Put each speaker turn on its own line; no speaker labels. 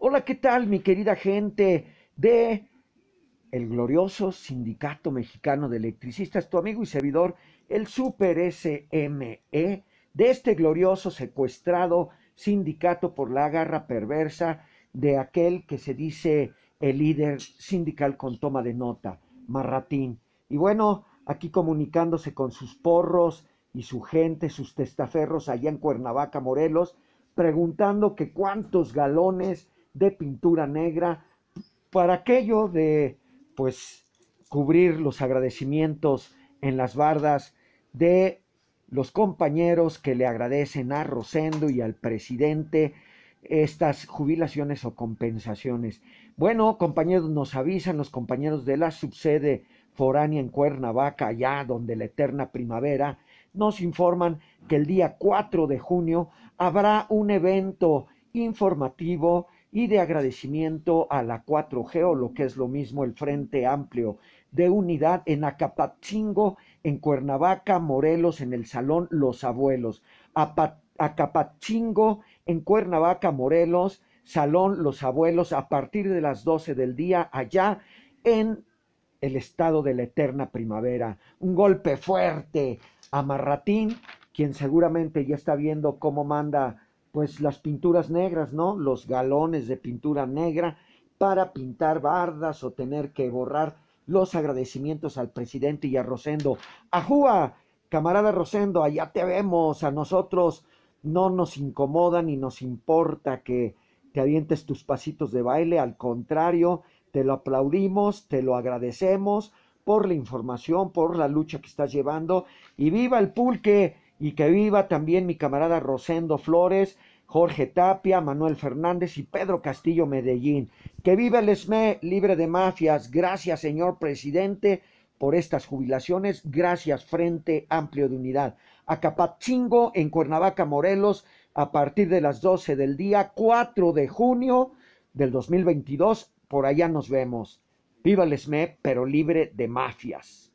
Hola, ¿qué tal mi querida gente de el glorioso Sindicato Mexicano de Electricistas, tu amigo y servidor, el Super SME, de este glorioso secuestrado sindicato por la garra perversa de aquel que se dice el líder sindical con toma de nota, Marratín. Y bueno, aquí comunicándose con sus porros y su gente, sus testaferros allá en Cuernavaca, Morelos, preguntando que cuántos galones de pintura negra para aquello de, pues, cubrir los agradecimientos en las bardas de los compañeros que le agradecen a Rosendo y al presidente estas jubilaciones o compensaciones. Bueno, compañeros, nos avisan los compañeros de la subsede foránea en Cuernavaca, allá donde la eterna primavera, nos informan que el día 4 de junio habrá un evento informativo y de agradecimiento a la 4G o lo que es lo mismo el Frente Amplio de Unidad en Acapachingo en Cuernavaca, Morelos, en el Salón Los Abuelos. Acapachingo en Cuernavaca, Morelos, Salón Los Abuelos, a partir de las 12 del día, allá en el estado de la eterna primavera. Un golpe fuerte a Marratín, quien seguramente ya está viendo cómo manda pues las pinturas negras, ¿no? Los galones de pintura negra para pintar bardas o tener que borrar los agradecimientos al presidente y a Rosendo. ¡Ajúa! Camarada Rosendo, allá te vemos. A nosotros no nos incomoda ni nos importa que te avientes tus pasitos de baile. Al contrario, te lo aplaudimos, te lo agradecemos por la información, por la lucha que estás llevando. Y viva el pulque y que viva también mi camarada Rosendo Flores, Jorge Tapia, Manuel Fernández y Pedro Castillo Medellín. Que viva el SME libre de mafias. Gracias, señor presidente, por estas jubilaciones. Gracias, Frente Amplio de Unidad. Acapachingo en Cuernavaca, Morelos, a partir de las 12 del día 4 de junio del 2022. Por allá nos vemos. Viva el SME, pero libre de mafias.